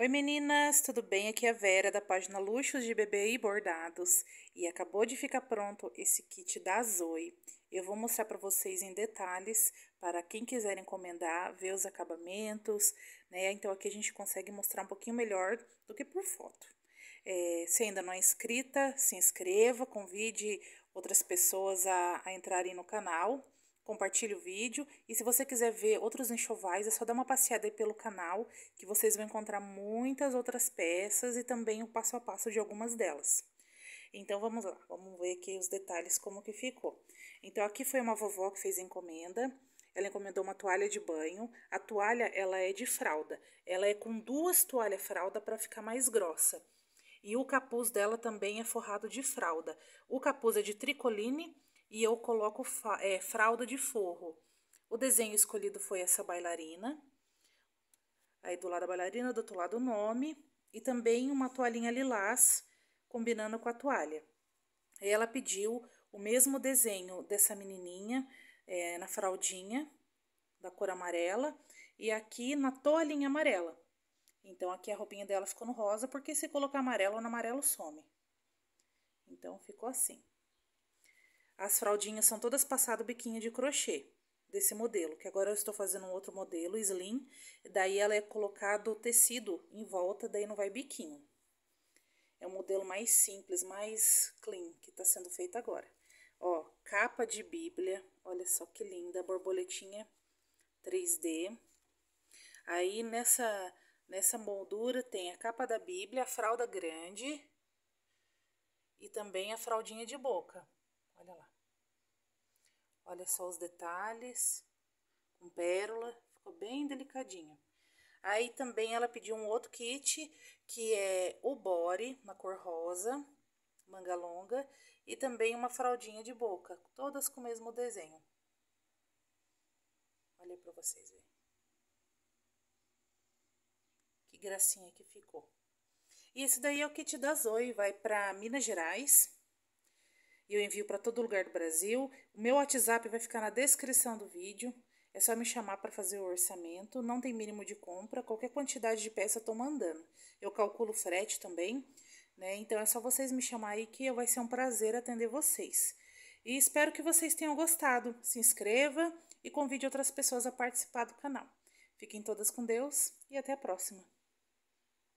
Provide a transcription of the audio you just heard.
Oi meninas, tudo bem? Aqui é a Vera da página Luxos de Bebê e Bordados e acabou de ficar pronto esse kit da Zoe. Eu vou mostrar para vocês em detalhes para quem quiser encomendar, ver os acabamentos, né? Então aqui a gente consegue mostrar um pouquinho melhor do que por foto. É, se ainda não é inscrita, se inscreva, convide outras pessoas a, a entrarem no canal compartilhe o vídeo e se você quiser ver outros enxovais, é só dar uma passeada aí pelo canal que vocês vão encontrar muitas outras peças e também o passo a passo de algumas delas. Então vamos lá, vamos ver aqui os detalhes como que ficou. Então aqui foi uma vovó que fez encomenda, ela encomendou uma toalha de banho. A toalha ela é de fralda. Ela é com duas toalhas fralda para ficar mais grossa. E o capuz dela também é forrado de fralda. O capuz é de tricoline e eu coloco é, fralda de forro. O desenho escolhido foi essa bailarina. Aí do lado a bailarina, do outro lado o nome e também uma toalhinha lilás combinando com a toalha. Aí ela pediu o mesmo desenho dessa menininha é, na fraldinha da cor amarela e aqui na toalhinha amarela. Então aqui a roupinha dela ficou no rosa porque se colocar amarelo no amarelo some. Então ficou assim. As fraldinhas são todas passadas biquinho de crochê desse modelo, que agora eu estou fazendo um outro modelo, slim, daí ela é colocado tecido em volta, daí não vai biquinho. É um modelo mais simples, mais clean, que está sendo feito agora. Ó, capa de bíblia, olha só que linda, borboletinha 3D. Aí, nessa, nessa moldura tem a capa da bíblia, a fralda grande e também a fraldinha de boca. Olha lá. Olha só os detalhes. Com pérola. Ficou bem delicadinho. Aí também ela pediu um outro kit, que é o body, na cor rosa, manga longa, e também uma fraldinha de boca, todas com o mesmo desenho. Olha para vocês verem. Que gracinha que ficou. E esse daí é o kit da Zoe, vai para Minas Gerais e eu envio para todo lugar do Brasil. O meu WhatsApp vai ficar na descrição do vídeo. É só me chamar para fazer o orçamento. Não tem mínimo de compra. Qualquer quantidade de peça eu tô mandando. Eu calculo frete também, né? Então é só vocês me chamar aí que vai ser um prazer atender vocês. E espero que vocês tenham gostado. Se inscreva e convide outras pessoas a participar do canal. Fiquem todas com Deus e até a próxima.